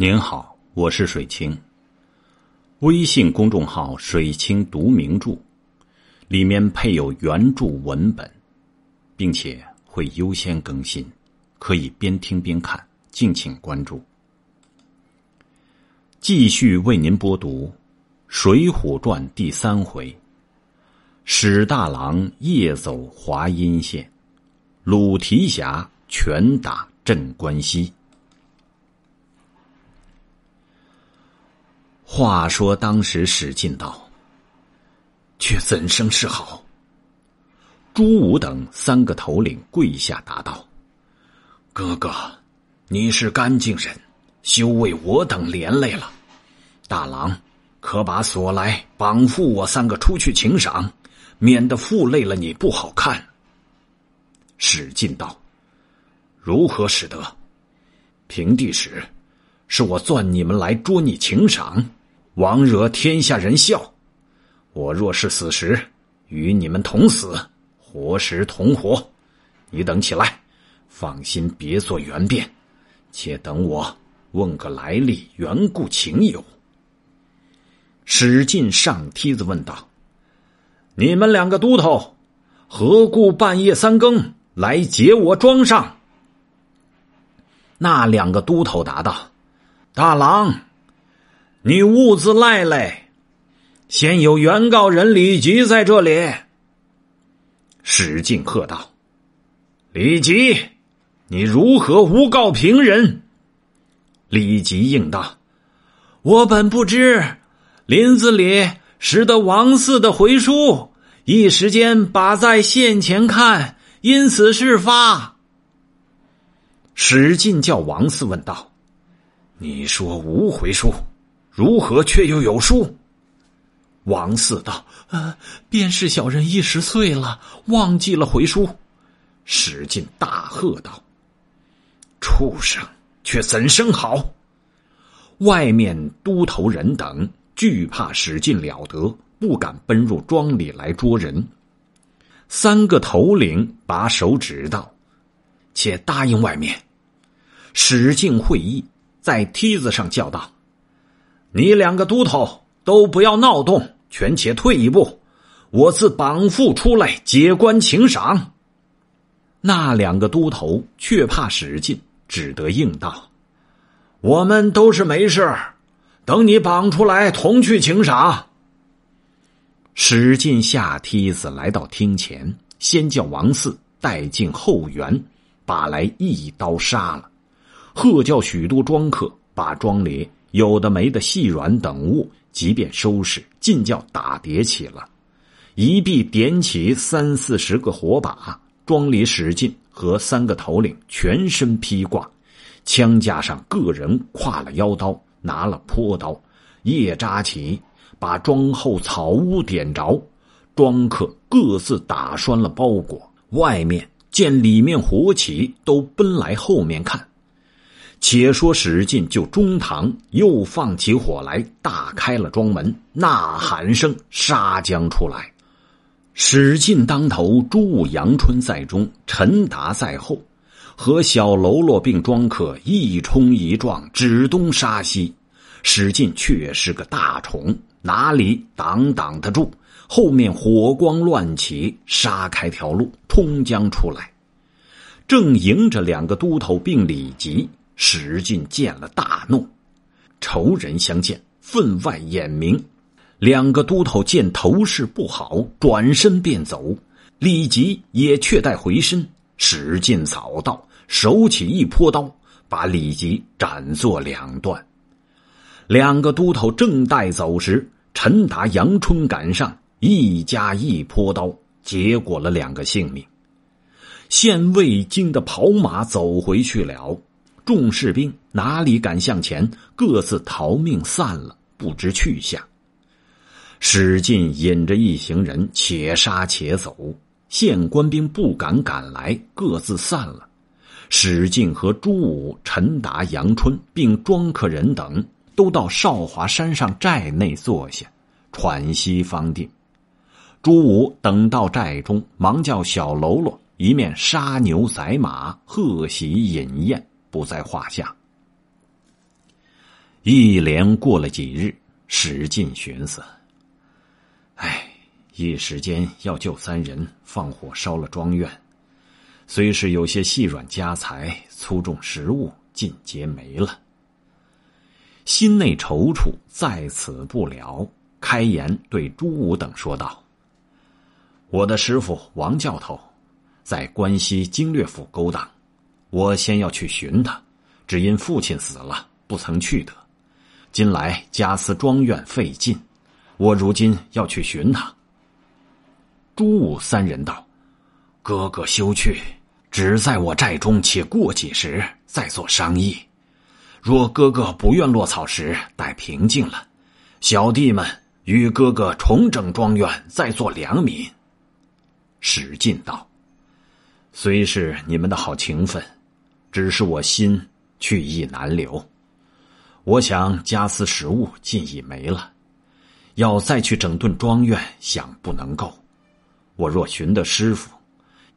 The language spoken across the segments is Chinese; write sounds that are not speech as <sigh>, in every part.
您好，我是水清。微信公众号“水清读名著”，里面配有原著文本，并且会优先更新，可以边听边看。敬请关注。继续为您播读《水浒传》第三回：史大郎夜走华阴县，鲁提辖拳打镇关西。话说当时史进道：“却怎生是好？”朱武等三个头领跪下答道：“哥哥，你是干净人，休为我等连累了。大郎，可把锁来绑缚我三个出去请赏，免得负累了你不好看。”史进道：“如何使得？平地时是我攥你们来捉你请赏。”枉惹天下人笑，我若是死时，与你们同死；活时同活。你等起来，放心，别做缘变，且等我问个来历、缘故、情由。史进上梯子问道：“你们两个都头，何故半夜三更来劫我庄上？”那两个都头答道：“大郎。”你兀自赖嘞！先有原告人李吉在这里，史进喝道：“李吉，你如何诬告平人？”李吉应道：“我本不知，林子里拾得王四的回书，一时间把在县前看，因此事发。”史进叫王四问道：“你说无回书？”如何却又有书？王四道：“呃，便是小人一时碎了，忘记了回书。”史进大喝道：“畜生，却怎生好？”外面都头人等惧怕史进了得，不敢奔入庄里来捉人。三个头领把手指道：“且答应外面。”史进会意，在梯子上叫道。你两个都头都不要闹动，权且退一步，我自绑缚出来解官请赏。那两个都头却怕史进，只得应道：“我们都是没事，等你绑出来同去请赏。”史进下梯子来到厅前，先叫王四带进后园，把来一刀杀了，喝叫许多庄客把庄里。有的没的细软等物，即便收拾，尽叫打叠起了。一臂点起三四十个火把，庄里使劲和三个头领，全身披挂，枪架上个人挎了腰刀，拿了坡刀，夜扎起，把庄后草屋点着。庄客各自打拴了包裹，外面见里面火起，都奔来后面看。且说史进就中堂又放起火来，大开了庄门，呐喊声杀将出来。史进当头，朱武、阳春在中，陈达在后，和小喽啰并庄客一冲一撞，指东杀西。史进却是个大虫，哪里挡挡得住？后面火光乱起，杀开条路，冲将出来，正迎着两个都头并李吉。史进见了大怒，仇人相见分外眼明。两个都头见头势不好，转身便走。李吉也却待回身，史进早到，手起一泼刀，把李吉斩作两段。两个都头正待走时，陈达、杨春赶上，一家一泼刀，结果了两个性命。县尉惊得跑马走回去了。众士兵哪里敢向前，各自逃命散了，不知去向。史进引着一行人，且杀且走，县官兵不敢赶来，各自散了。史进和朱武、陈达、杨春并庄客人等，都到少华山上寨内坐下，喘息方定。朱武等到寨中，忙叫小喽啰一面杀牛宰马，贺喜饮宴。不在话下。一连过了几日，使劲寻思，哎，一时间要救三人，放火烧了庄院，虽是有些细软家财、粗重食物尽皆没了。心内踌躇，在此不了，开言对朱武等说道：“我的师傅王教头，在关西经略府勾当。”我先要去寻他，只因父亲死了，不曾去得。今来家私庄院费尽，我如今要去寻他。朱武三人道：“哥哥休去，只在我寨中，且过几时再做商议。若哥哥不愿落草时，待平静了，小弟们与哥哥重整庄院，再做良民。”史进道：“虽是你们的好情分。”只是我心去意难留，我想家私食物尽已没了，要再去整顿庄院，想不能够。我若寻得师傅，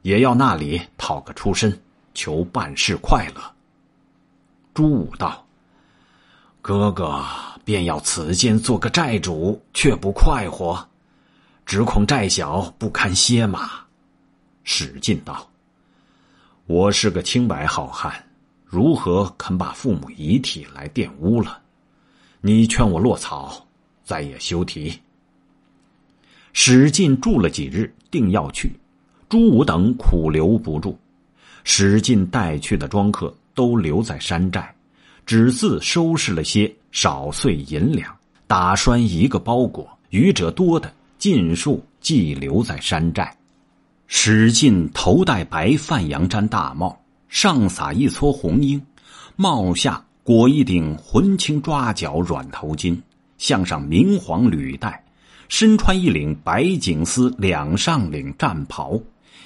也要那里讨个出身，求办事快乐。朱武道：“哥哥便要此间做个寨主，却不快活？只恐寨小不堪歇马。”史进道。我是个清白好汉，如何肯把父母遗体来玷污了？你劝我落草，再也休提。史进住了几日，定要去。朱武等苦留不住，史进带去的庄客都留在山寨，只自收拾了些少碎银两，打拴一个包裹，余者多的尽数寄留在山寨。史进头戴白范羊毡大帽，上撒一撮红缨，帽下裹一顶浑青抓脚软头巾，项上明黄履带，身穿一领白锦丝两上领战袍，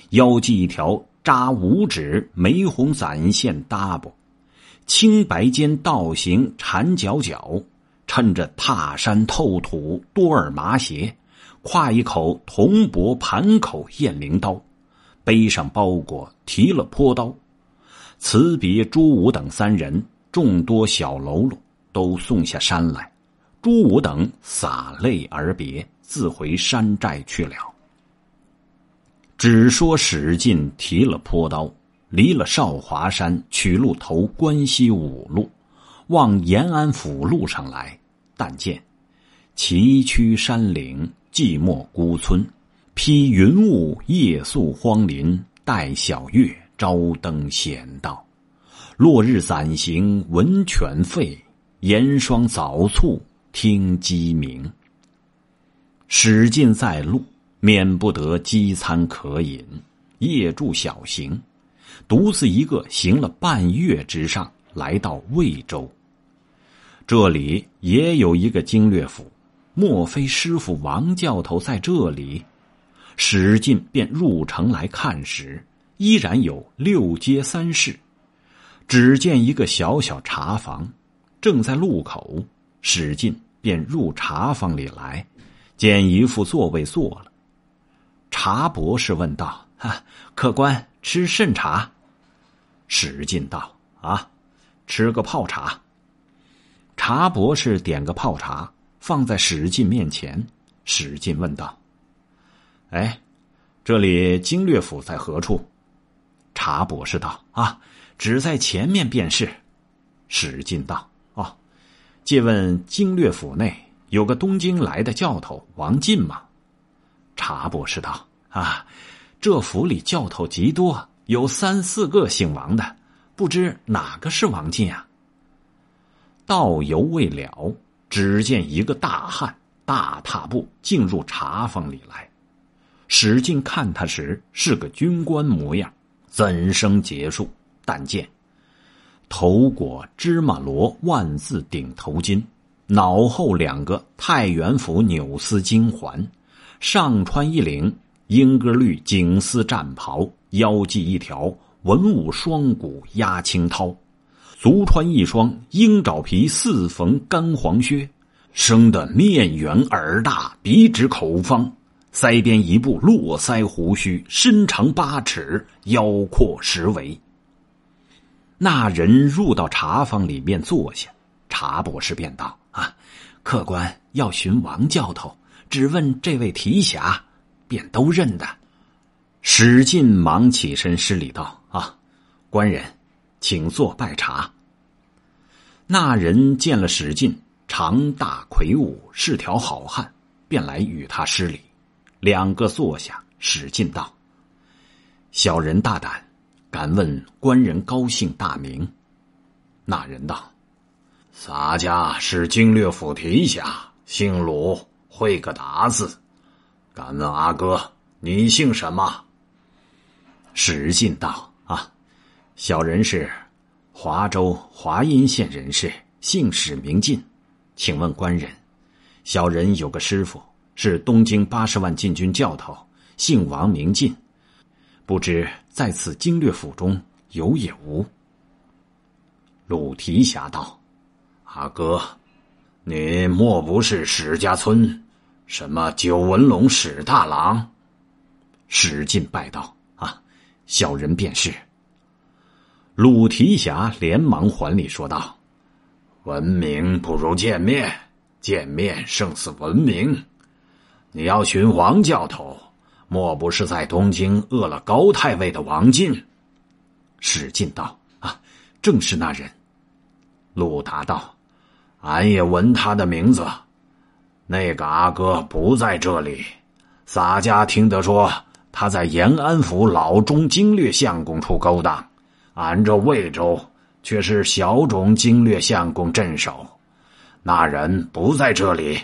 腰系一条扎五指玫红散线搭布，青白间倒行缠脚脚，趁着踏山透土多尔麻鞋。挎一口铜箔盘口雁翎刀，背上包裹，提了坡刀，辞别朱武等三人，众多小喽啰都送下山来。朱武等洒泪而别，自回山寨去了。只说史进提了坡刀，离了少华山，取路投关西五路，往延安府路上来。但见崎岖山岭。寂寞孤村，披云雾，夜宿荒林，待晓月，朝灯闲道。落日散行，闻犬吠，严霜早促，听鸡鸣。使尽在路，免不得饥餐渴饮，夜住小行，独自一个行了半月之上，来到魏州。这里也有一个经略府。莫非师傅王教头在这里？史进便入城来看时，依然有六街三市。只见一个小小茶房，正在路口。史进便入茶房里来，见一副座位坐了。茶博士问道：“啊，客官吃甚茶？”史进道：“啊，吃个泡茶。”茶博士点个泡茶。放在史进面前，史进问道：“哎，这里经略府在何处？”查博士道：“啊，只在前面便是。”史进道：“哦，借问经略府内有个东京来的教头王进吗？”查博士道：“啊，这府里教头极多，有三四个姓王的，不知哪个是王进啊？”道犹未了。只见一个大汉大踏步进入茶房里来，使劲看他时是个军官模样。怎生结束？但见头裹芝麻罗万字顶头巾，脑后两个太原府纽丝金环，上穿一领英格绿锦丝战袍，腰系一条文武双股压青绦。足穿一双鹰爪皮四缝干黄靴，生得面圆耳大鼻直口方，腮边一部络腮胡须，身长八尺腰阔十围。那人入到茶房里面坐下，茶博士便道：“啊，客官要寻王教头，只问这位提辖，便都认得。”史进忙起身施礼道：“啊，官人。”请坐，拜茶。那人见了史进，长大魁梧，是条好汉，便来与他施礼。两个坐下，史进道：“小人大胆，敢问官人高姓大名？”那人道：“洒家是经略府提辖，姓鲁，会个达字。敢问阿哥，你姓什么？”史进道。小人是华州华阴县人士，姓史名进。请问官人，小人有个师傅，是东京八十万禁军教头，姓王名进。不知在此经略府中有也无？鲁提辖道：“阿哥，你莫不是史家村什么九纹龙史大郎？”史进拜道：“啊，小人便是。”鲁提辖连忙还礼，说道：“闻名不如见面，见面胜似闻名。你要寻王教头，莫不是在东京饿了高太尉的王进？”史进道：“啊，正是那人。”鲁达道：“俺也闻他的名字。那个阿哥不在这里。洒家听得说，他在延安府老中经略相公处勾当。”俺这魏州却是小种经略相公镇守，那人不在这里。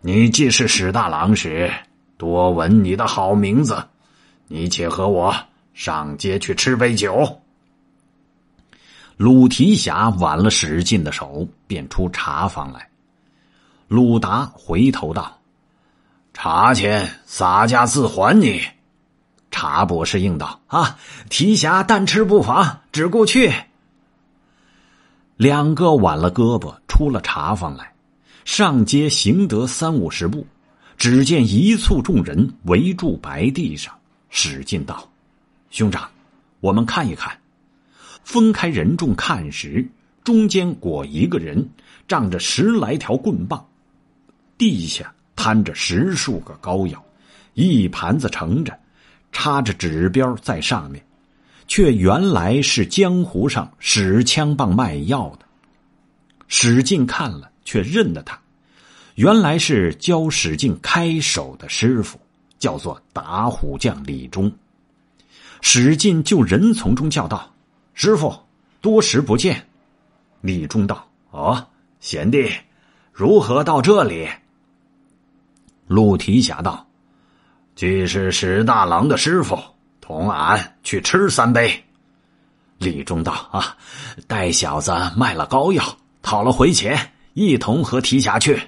你既是史大郎时，多闻你的好名字。你且和我上街去吃杯酒。鲁提辖挽了史进的手，便出茶房来。鲁达回头道：“茶钱洒家自还你。”茶博士应道：“啊，提辖，但吃不妨，只顾去。”两个挽了胳膊，出了茶坊来，上街行得三五十步，只见一簇众人围住白地上。使劲道：“兄长，我们看一看。”分开人众看时，中间裹一个人，仗着十来条棍棒，地下摊着十数个膏药，一盘子盛着。插着指标在上面，却原来是江湖上使枪棒卖药的。史进看了，却认得他，原来是教史进开手的师傅，叫做打虎将李忠。史进就人丛中叫道：“师傅，多时不见。”李忠道：“哦，贤弟，如何到这里？”陆提辖道。俱是史大郎的师傅，同俺去吃三杯。李忠道：“啊，带小子卖了膏药，讨了回钱，一同和提辖去。”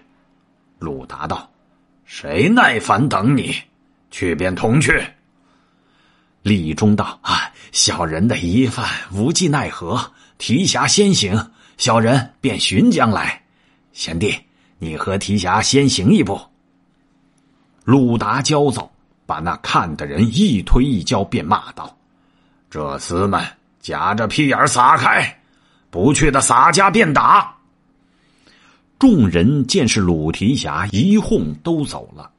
鲁达道：“谁耐烦等你？去便同去。”李忠道：“啊，小人的疑犯无计奈何，提辖先行，小人便寻将来。贤弟，你和提辖先行一步。”鲁达焦走。把那看的人一推一交便骂道：“这厮们夹着屁眼撒开，不去的洒家便打。”众人见是鲁提辖，一哄都走了。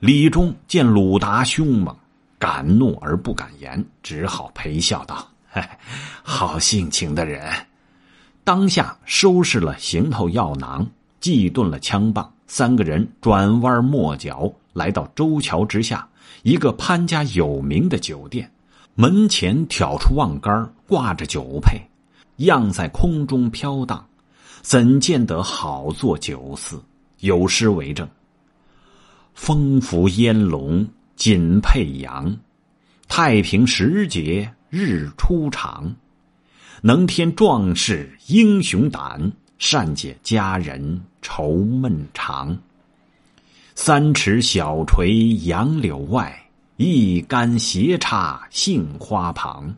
李忠见鲁达凶猛，敢怒而不敢言，只好陪笑道：“ <laughs> 好性情的人。”当下收拾了行头、药囊，系顿了枪棒，三个人转弯抹角。来到周桥之下，一个潘家有名的酒店，门前挑出望杆，挂着酒佩，样在空中飘荡。怎见得好做酒肆？有诗为证：风拂烟笼锦佩扬，太平时节日初长。能添壮士英雄胆，善解佳人愁闷长。三尺小垂杨柳外，一杆斜插杏花旁。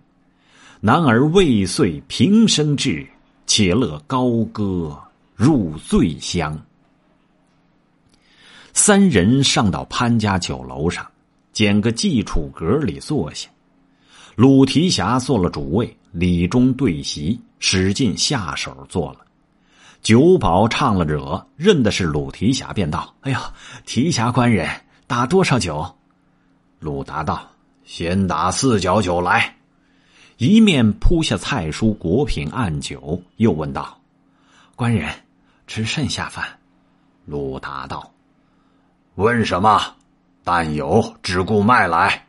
男儿未遂平生志，且乐高歌入醉乡。三人上到潘家酒楼上，捡个寄楚阁里坐下。鲁提辖做了主位，李忠对席，史进下手做了。酒保唱了惹，认的是鲁提辖，便道：“哎呀，提辖官人，打多少酒？”鲁达道：“先打四角酒来。”一面铺下菜蔬果品按酒，又问道：“官人吃甚下饭？”鲁达道：“问什么？但有只顾卖来，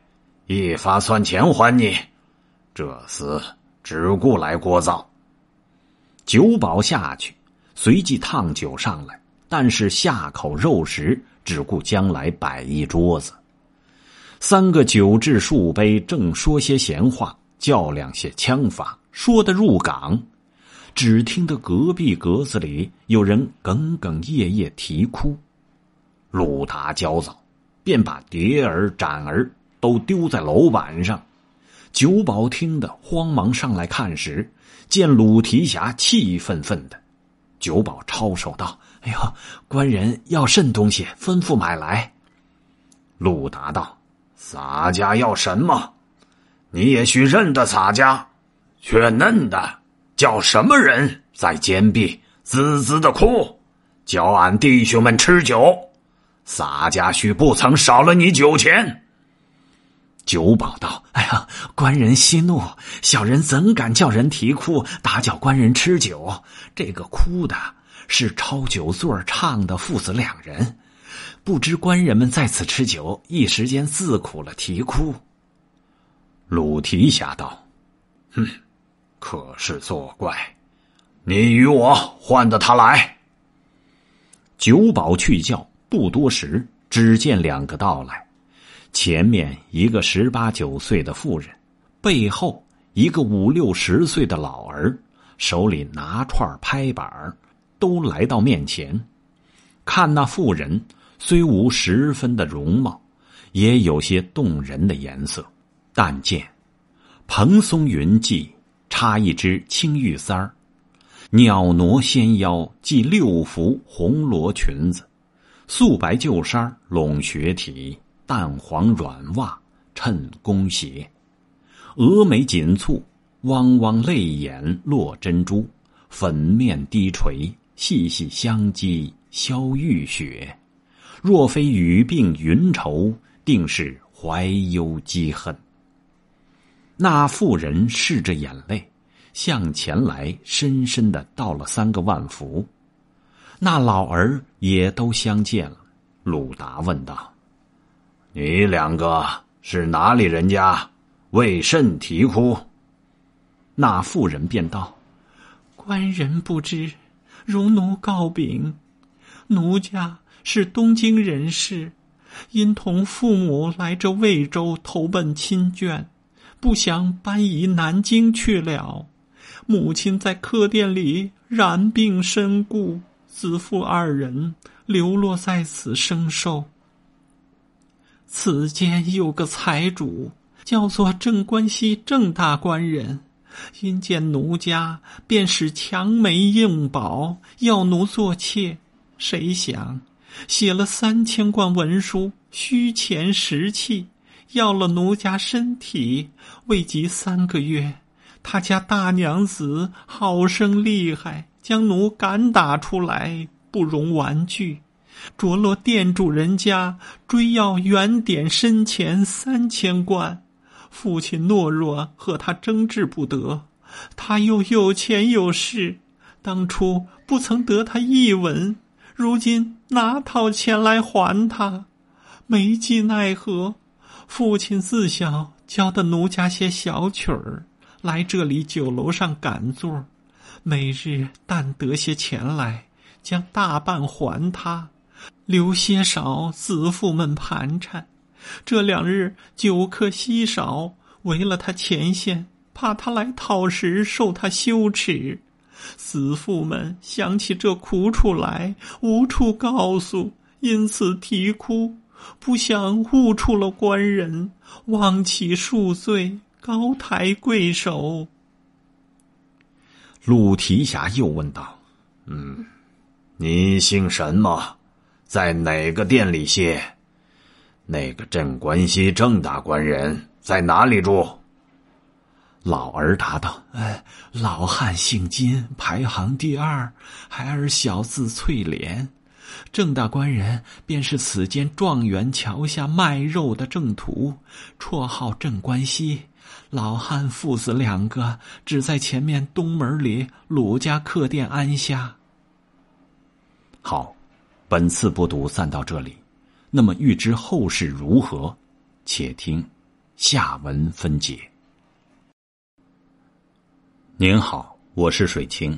一发算钱还你。这厮只顾来聒噪。”酒保下去。随即烫酒上来，但是下口肉食，只顾将来摆一桌子。三个酒至数杯，正说些闲话，较量些枪法，说得入港。只听得隔壁格子里有人哽哽咽咽啼哭，鲁达焦躁，便把碟儿盏儿都丢在楼板上。酒保听得慌忙上来看时，见鲁提辖气愤愤的。酒保抄手道：“哎呦，官人要甚东西，吩咐买来。”陆达道：“洒家要什么？你也许认得洒家。却嫩的叫什么人在坚壁滋滋的哭，叫俺弟兄们吃酒。洒家须不曾少了你酒钱。”九保道：“哎呀，官人息怒，小人怎敢叫人啼哭，打搅官人吃酒？这个哭的是抄酒座儿唱的父子两人，不知官人们在此吃酒，一时间自苦了啼哭。”鲁提辖道：“哼，可是作怪！你与我唤的他来。”九保去叫，不多时，只见两个到来。前面一个十八九岁的妇人，背后一个五六十岁的老儿，手里拿串拍板都来到面前。看那妇人虽无十分的容貌，也有些动人的颜色。但见蓬松云髻插一只青玉簪儿，袅娜纤腰系六幅红罗裙子，素白旧衫拢雪体。淡黄软袜衬弓鞋，蛾眉紧蹙，汪汪泪眼落珍珠，粉面低垂，细细香肌消玉雪。若非雨病云愁，定是怀忧积恨。那妇人拭着眼泪，向前来，深深的道了三个万福。那老儿也都相见了。鲁达问道。你两个是哪里人家？为甚啼哭？那妇人便道：“官人不知，容奴告禀。奴家是东京人士，因同父母来这魏州投奔亲眷，不想搬移南京去了。母亲在客店里染病身故，子父二人流落在此，生受。”此间有个财主，叫做郑关西郑大官人，因见奴家，便使强媒硬保，要奴做妾。谁想，写了三千贯文书，虚钱实气，要了奴家身体。未及三个月，他家大娘子好生厉害，将奴赶打出来，不容玩具。着落店主人家追要原点身前三千贯，父亲懦弱，和他争执不得。他又有钱有势，当初不曾得他一文，如今哪讨钱来还他？没计奈何？父亲自小教的奴家些小曲儿，来这里酒楼上赶座，每日但得些钱来，将大半还他。留些少子妇们盘缠，这两日酒客稀少，围了他前线，怕他来讨食，受他羞耻。子妇们想起这苦处来，无处告诉，因此啼哭。不想误触了官人，望其恕罪，高抬贵手。陆提辖又问道：“嗯，你姓什么？”在哪个店里歇？那个镇关西郑大官人在哪里住？老儿答道：“哎，老汉姓金，排行第二，孩儿小字翠莲。郑大官人便是此间状元桥下卖肉的郑屠，绰号镇关西。老汉父子两个只在前面东门里鲁家客店安下。好。”本次播读暂到这里，那么欲知后事如何，且听下文分解。您好，我是水清，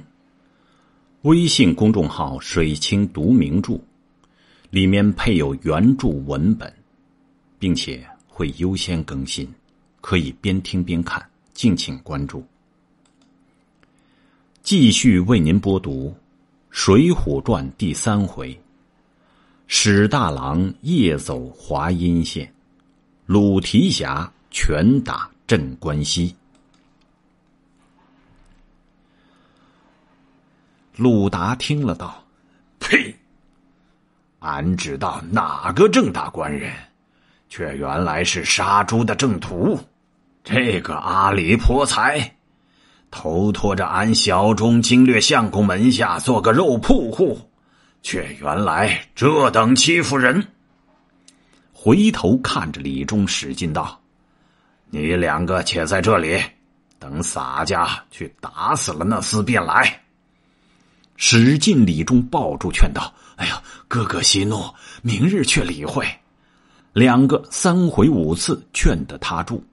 微信公众号“水清读名著”，里面配有原著文本，并且会优先更新，可以边听边看，敬请关注。继续为您播读《水浒传》第三回。史大郎夜走华阴县，鲁提辖拳打镇关西。鲁达听了，道：“呸！俺只道哪个郑大官人，却原来是杀猪的郑屠。这个阿里婆才，头托着俺小中精略相公门下，做个肉铺户。”却原来这等欺负人。回头看着李忠、使劲道：“你两个且在这里，等洒家去打死了那厮便来。”史进、李忠抱住劝道：“哎呀，哥哥息怒，明日却理会。”两个三回五次劝得他住。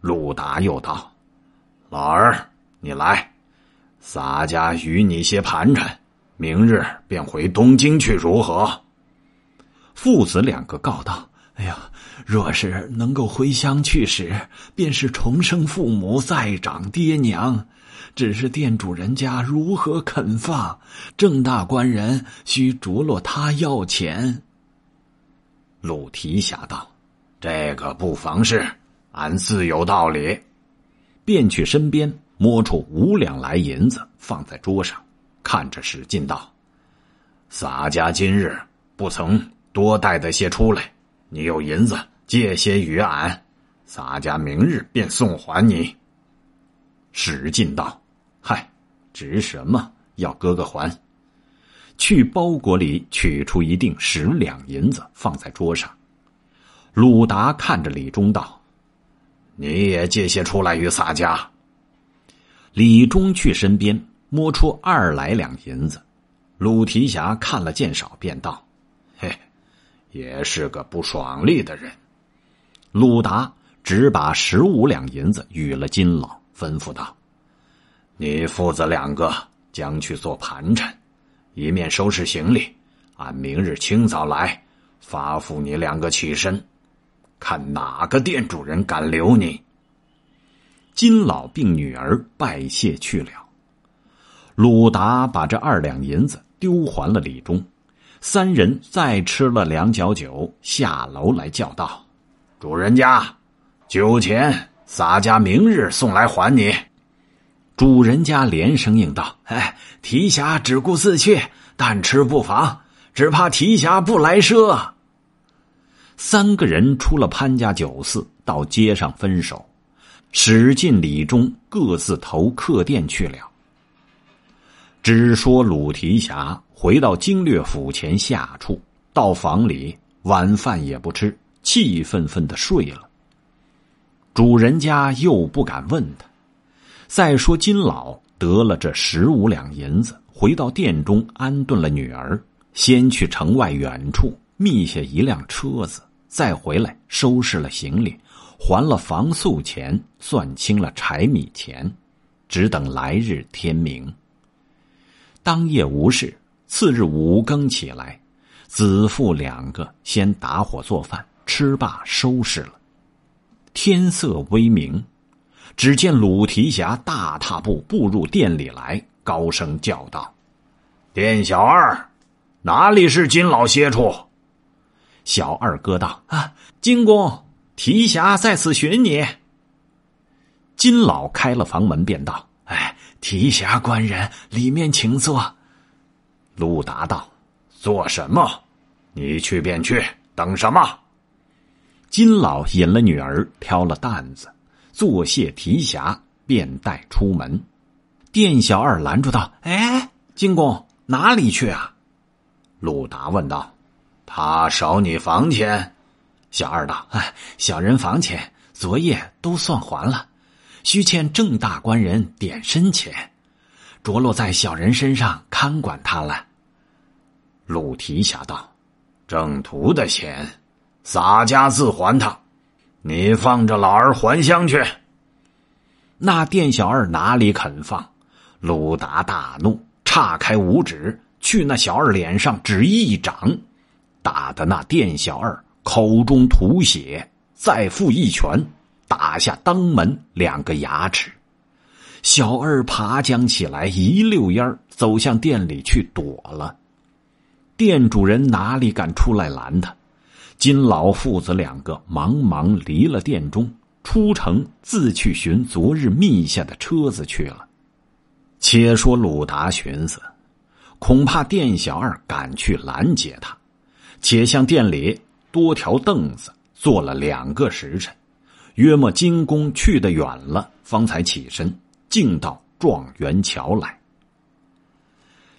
鲁达又道：“老儿，你来，洒家与你些盘缠。”明日便回东京去，如何？父子两个告道：“哎呀，若是能够回乡去时，便是重生父母、再长爹娘。只是店主人家如何肯放？正大官人需着落他要钱。”鲁提辖道：“这个不妨事，俺自有道理。”便去身边摸出五两来银子，放在桌上。看着史进道：“洒家今日不曾多带的些出来，你有银子借些与俺，洒家明日便送还你。”史进道：“嗨，值什么？要哥哥还？”去包裹里取出一锭十两银子，放在桌上。鲁达看着李忠道：“你也借些出来与洒家。”李忠去身边。摸出二来两银子，鲁提辖看了见少，便道：“嘿，也是个不爽利的人。”鲁达只把十五两银子与了金老，吩咐道：“你父子两个将去做盘缠，一面收拾行李。俺明日清早来发付你两个起身，看哪个店主人敢留你。”金老并女儿拜谢去了。鲁达把这二两银子丢还了李忠，三人再吃了两角酒，下楼来叫道：“主人家，酒钱洒家明日送来还你。”主人家连声应道：“哎，提辖只顾自去，但吃不妨，只怕提辖不来赊。”三个人出了潘家酒肆，到街上分手，史进、李忠各自投客店去了。只说鲁提辖回到经略府前下处，到房里晚饭也不吃，气愤愤的睡了。主人家又不敢问他。再说金老得了这十五两银子，回到店中安顿了女儿，先去城外远处觅下一辆车子，再回来收拾了行李，还了房宿钱，算清了柴米钱，只等来日天明。当夜无事，次日五更起来，子父两个先打火做饭，吃罢收拾了，天色微明，只见鲁提辖大踏步步入店里来，高声叫道：“店小二，哪里是金老歇处？”小二哥道：“啊，金公，提辖在此寻你。”金老开了房门，便道：“哎。”提辖官人，里面请坐。陆达道：“做什么？你去便去，等什么？”金老引了女儿，挑了担子，坐谢提辖，便带出门。店小二拦住道：“哎，金公哪里去啊？”陆达问道：“他少你房钱？”小二道：“哎，小人房钱昨夜都算还了。”须欠郑大官人点身钱，着落在小人身上看管他了。鲁提辖道：“郑屠的钱，洒家自还他。你放着老儿还乡去。”那店小二哪里肯放？鲁达大怒，叉开五指，去那小二脸上只一掌，打得那店小二口中吐血，再负一拳。打下当门两个牙齿，小二爬将起来，一溜烟儿走向店里去躲了。店主人哪里敢出来拦他？金老父子两个忙忙离了店中，出城自去寻昨日觅下的车子去了。且说鲁达寻思，恐怕店小二敢去拦截他，且向店里多条凳子坐了两个时辰。约莫金公去得远了，方才起身，径到状元桥来。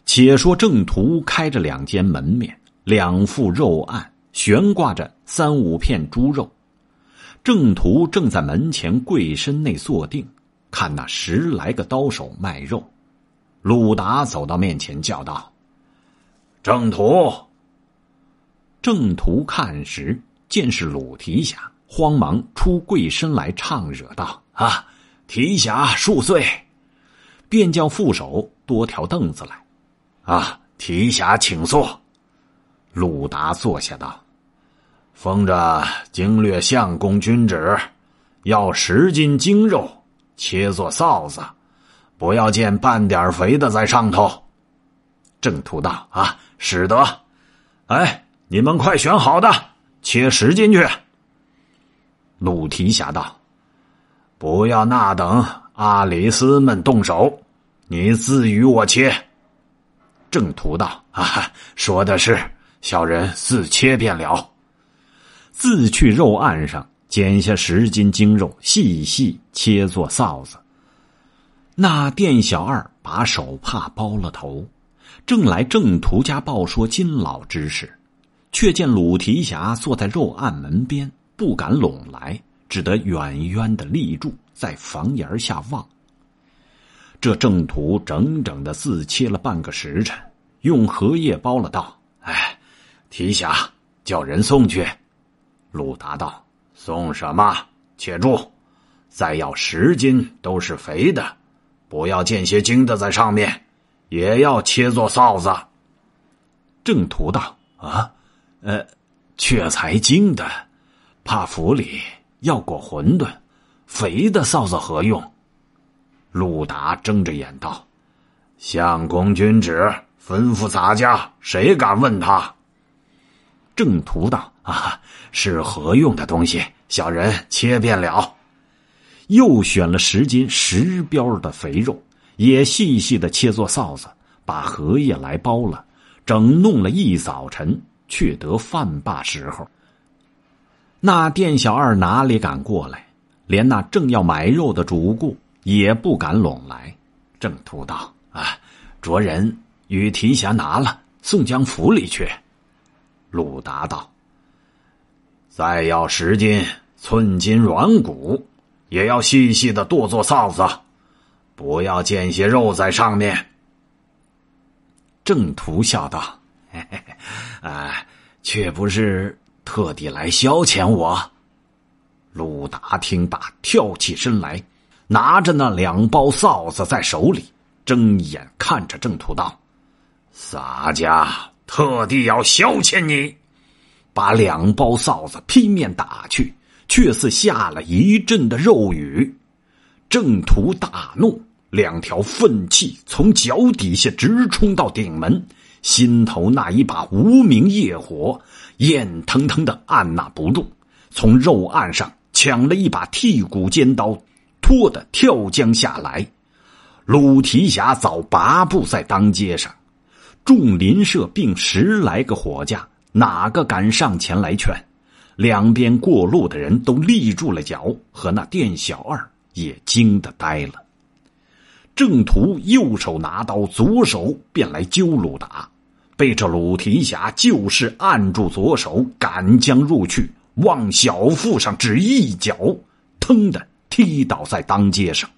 且说正途开着两间门面，两副肉案悬挂着三五片猪肉。正途正在门前跪身内坐定，看那十来个刀手卖肉。鲁达走到面前，叫道：“正途！”正途看时，见是鲁提辖。慌忙出跪身来唱惹道啊！提辖恕罪，便叫副手多条凳子来。啊，提辖请坐。鲁达坐下道：“封着经略相公君旨，要十斤精肉，切做臊子，不要见半点肥的在上头。”郑屠道：“啊，使得！哎，你们快选好的，切十斤去。”鲁提辖道：“不要那等阿里斯们动手，你自与我切。”正途道：“啊，说的是，小人自切便了。”自去肉案上剪下十斤精肉，细细切做臊子。那店小二把手帕包了头，正来正途家报说金老之事，却见鲁提辖坐在肉案门边。不敢拢来，只得远远的立住，在房檐下望。这正途整整的自切了半个时辰，用荷叶包了道。哎，提辖叫人送去。鲁达道：“送什么？且住，再要十斤，都是肥的，不要见些精的在上面，也要切做臊子。”正途道：“啊，呃，却才精的。”怕府里要裹馄饨，肥的臊子何用？陆达睁着眼道：“相公君旨吩咐咱家，谁敢问他？”正途道：“啊，是何用的东西？小人切便了。”又选了十斤十膘的肥肉，也细细的切做臊子，把荷叶来包了，整弄了一早晨，却得饭罢时候。那店小二哪里敢过来？连那正要买肉的主顾也不敢拢来。郑屠道：“啊，着人与提辖拿了送江府里去。”鲁达道：“再要十斤寸金软骨，也要细细的剁做臊子，不要见些肉在上面。”郑屠笑道：“啊，<laughs> 却不是。”特地来消遣我。鲁达听罢，跳起身来，拿着那两包臊子在手里，睁眼看着郑屠道：“洒家特地要消遣你。”把两包臊子劈面打去，却似下了一阵的肉雨。郑屠大怒，两条粪气从脚底下直冲到顶门，心头那一把无名业火。眼腾腾的按捺不住，从肉案上抢了一把剔骨尖刀，拖的跳江下来。鲁提辖早拔步在当街上，众邻舍并十来个伙计，哪个敢上前来劝？两边过路的人都立住了脚，和那店小二也惊得呆了。正途右手拿刀，左手便来揪鲁达。被这鲁提辖就是按住左手，赶将入去，往小腹上只一脚，腾的踢倒在当街上。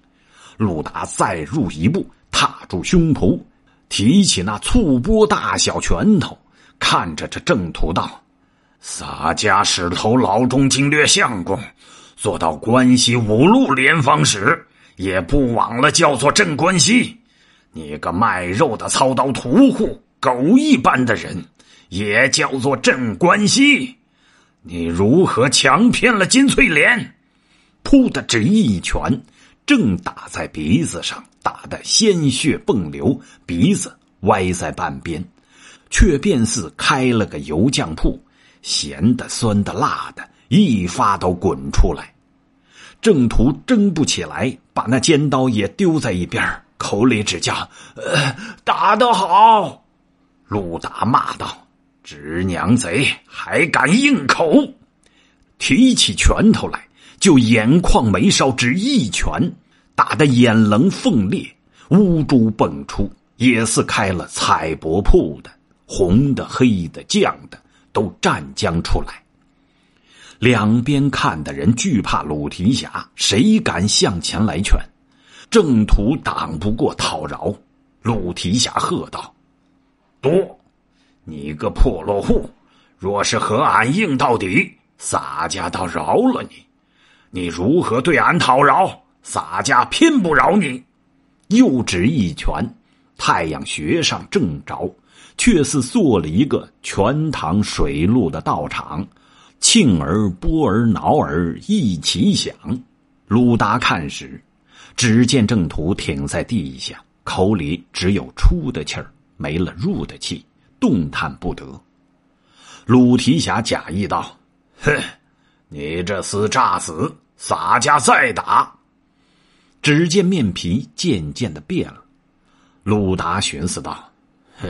鲁达再入一步，踏住胸脯，提起那醋钵大小拳头，看着这正途道：“洒家使头牢中精略相公，做到关西五路联防使，也不枉了叫做镇关西。你个卖肉的操刀屠户！”狗一般的人，也叫做镇关西，你如何强骗了金翠莲？噗的只一拳，正打在鼻子上，打得鲜血迸流，鼻子歪在半边，却便似开了个油酱铺，咸的、酸的、辣的，一发都滚出来。正途争不起来，把那尖刀也丢在一边，口里只叫：“呃，打得好！”鲁达骂道：“直娘贼，还敢硬口！”提起拳头来，就眼眶眉梢只一拳，打得眼棱缝裂，乌珠迸出，也似开了彩帛铺的，红的、黑的、绛的，都湛江出来。两边看的人惧怕鲁提辖，谁敢向前来劝？正途挡不过讨饶。鲁提辖喝道。不，你个破落户！若是和俺硬到底，洒家倒饶了你。你如何对俺讨饶？洒家偏不饶你。又指一拳，太阳穴上正着，却似做了一个全塘水路的道场，庆儿、波儿、挠儿一起响。鲁达看时，只见正途挺在地下，口里只有出的气儿。没了入的气，动弹不得。鲁提辖假意道：“哼，你这厮诈死！洒家再打。”只见面皮渐渐的变了。鲁达寻思道：“哼，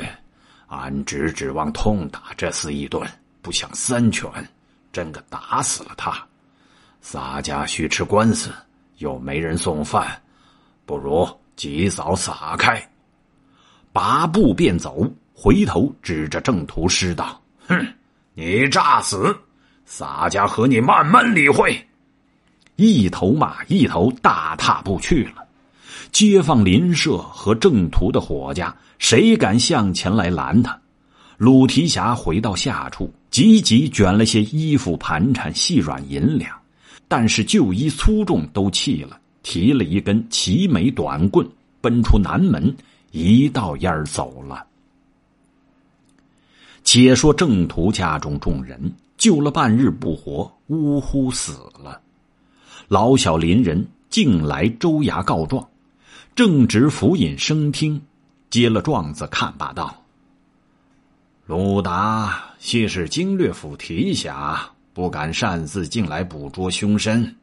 俺只指望痛打这厮一顿，不想三拳，真个打死了他。洒家须吃官司，又没人送饭，不如及早洒开。”拔步便走，回头指着郑屠师道：“哼，你诈死！洒家和你慢慢理会。”一头马一头大踏步去了。街坊邻舍和郑屠的伙家，谁敢向前来拦他？鲁提辖回到下处，急急卷了些衣服、盘缠、细软银两，但是旧衣粗重都弃了，提了一根齐眉短棍，奔出南门。一道烟儿走了。且说正途家中众人救了半日不活，呜呼死了。老小邻人竟来州衙告状，正值府尹升听，接了状子看罢道：“鲁达系是经略府提辖，不敢擅自进来捕捉凶身。”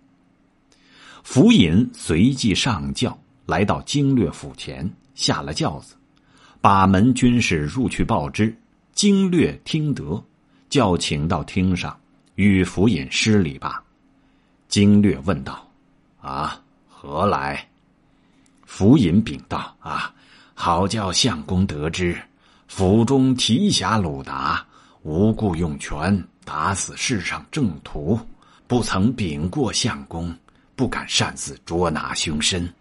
府尹随即上轿来到经略府前。下了轿子，把门军士入去报之。经略听得，叫请到厅上，与府尹施礼罢。经略问道：“啊，何来？”府尹禀道：“啊，好叫相公得知，府中提辖鲁达无故用拳打死世上正途，不曾禀过相公，不敢擅自捉拿凶身。”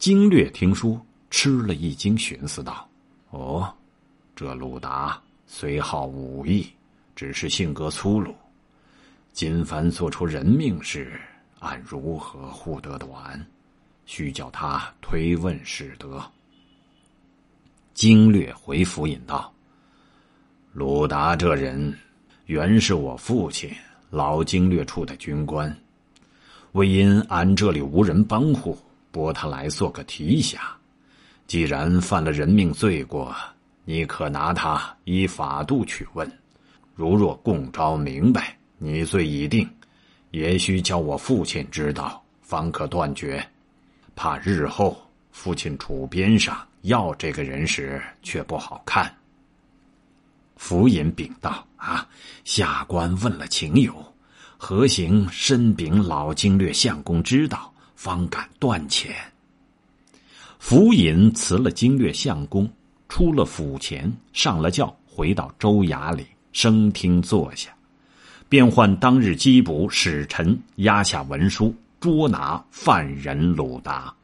经略听说，吃了一惊，寻思道：“哦，这鲁达虽好武艺，只是性格粗鲁。今凡做出人命事，俺如何护得短？需叫他推问使得。”经略回府引道：“鲁达这人，原是我父亲老经略处的军官，为因俺这里无人帮护。”拨他来做个提辖，既然犯了人命罪过，你可拿他依法度去问。如若供招明白，你罪已定，也需叫我父亲知道，方可断绝。怕日后父亲处边上要这个人时，却不好看。府尹禀道：“啊，下官问了情由，何行深禀老经略相公知道。”方敢断钱。府尹辞了经略相公，出了府前，上了轿，回到州衙里，升厅坐下，便唤当日缉捕使臣，押下文书，捉拿犯人鲁达。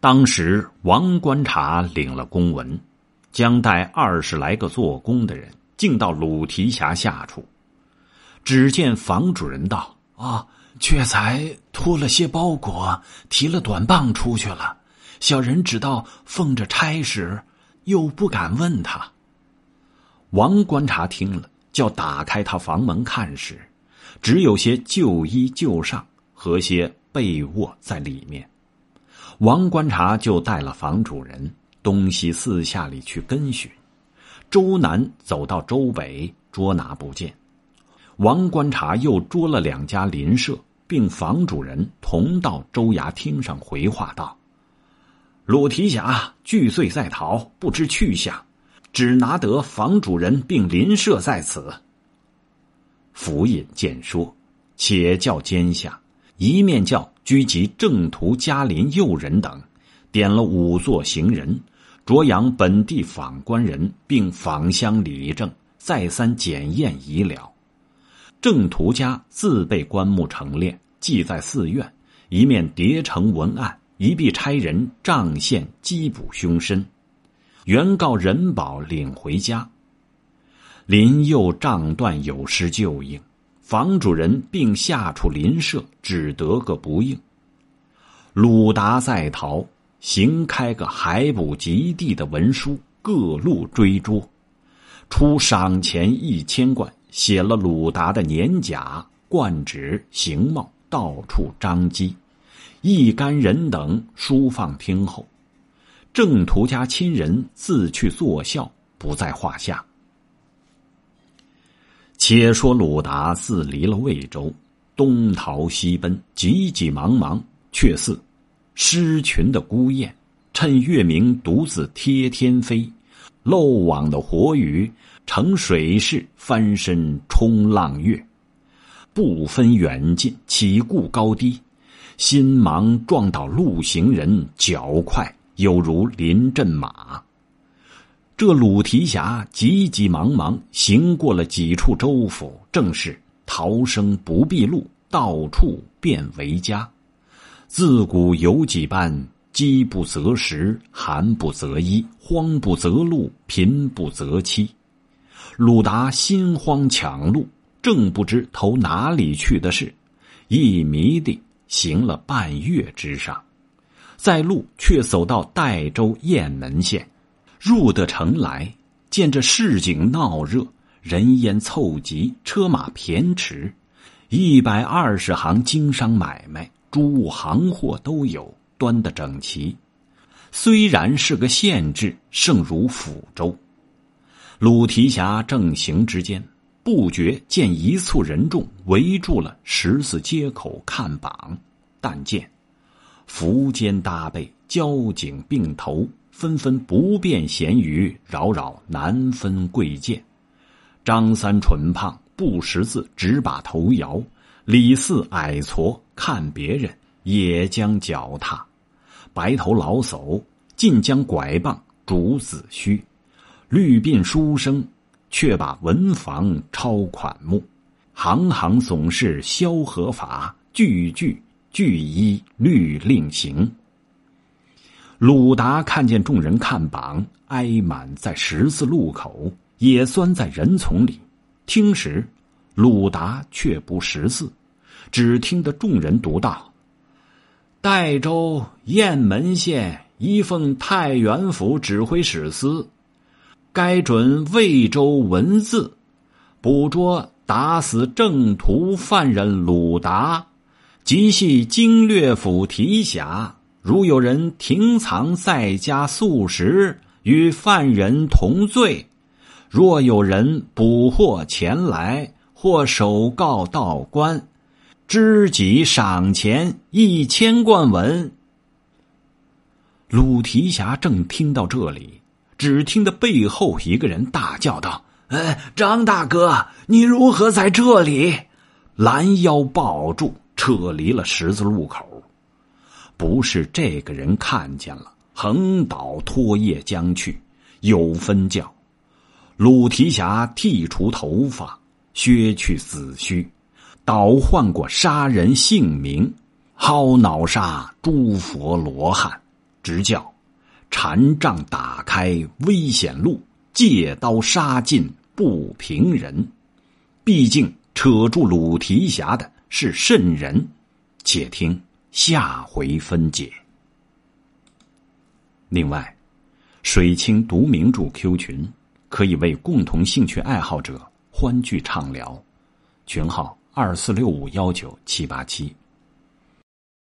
当时王观察领了公文，将带二十来个做工的人，进到鲁提辖下处，只见房主人道：“啊。”却才拖了些包裹，提了短棒出去了。小人只道奉着差使，又不敢问他。王观察听了，叫打开他房门看时，只有些旧衣旧裳和些被卧在里面。王观察就带了房主人东西四下里去跟寻，周南走到周北捉拿不见，王观察又捉了两家邻舍。并房主人同到州衙厅上回话道：“鲁提辖拒罪在逃，不知去向，只拿得房主人并邻舍在此。”府尹见说，且叫监下，一面叫拘集正途家林幼人等，点了五座行人，着养本地访官人，并访乡里政，再三检验已了。郑屠家自备棺木成殓，寄在寺院；一面叠成文案，一必差人仗线缉捕凶身。原告人保领回家。林右仗断有失旧应，房主人并下处邻舍只得个不应。鲁达在逃，行开个海捕极地的文书，各路追捉，出赏钱一千贯。写了鲁达的年甲冠职形貌，到处张机，一干人等书放听后，正途家亲人自去作孝，不在话下。且说鲁达自离了魏州，东逃西奔，急急忙忙，却似失群的孤雁，趁月明独自贴天飞。漏网的活鱼乘水势翻身冲浪跃，不分远近，起顾高低？心忙撞倒路行人，脚快犹如临阵马。这鲁提辖急急忙忙行过了几处州府，正是逃生不必路，到处便为家。自古有几般。饥不择食，寒不择衣，荒不择路，贫不择妻。鲁达心慌抢路，正不知投哪里去的是，一迷地行了半月之上，在路却走到代州雁门县。入得城来，见这市井闹热，人烟凑集，车马骈驰，一百二十行经商买卖，诸物行货都有。端的整齐，虽然是个县治，胜如抚州。鲁提辖正行之间，不觉见一簇人众围住了十字街口看榜，但见苻坚搭背，交颈并头，纷纷不便闲鱼，扰扰难分贵贱。张三纯胖不识字，只把头摇；李四矮矬看别人，也将脚踏。白头老叟尽将拐棒逐子须，绿鬓书生却把文房抄款目，行行总是萧何法，句句句依律令行。鲁达看见众人看榜，挨满在十字路口，也钻在人丛里听时，鲁达却不识字，只听得众人读道。代州雁门县依奉太原府指挥使司，该准魏州文字，捕捉打死正途犯人鲁达，即系经略府提辖。如有人停藏在家素食，与犯人同罪。若有人捕获前来，或首告道官。知己赏钱一千贯文。鲁提辖正听到这里，只听得背后一个人大叫道：“哎，张大哥，你如何在这里？”拦腰抱住，撤离了十字路口。不是这个人看见了，横倒拖曳将去。有分教：鲁提辖剃除头发，削去死须。倒换过杀人姓名，薅脑杀诸佛罗汉！直叫禅杖打开危险路，借刀杀尽不平人。毕竟扯住鲁提辖的是圣人，且听下回分解。另外，水清读名著 Q 群可以为共同兴趣爱好者欢聚畅聊，群号。二四六五幺九七八七。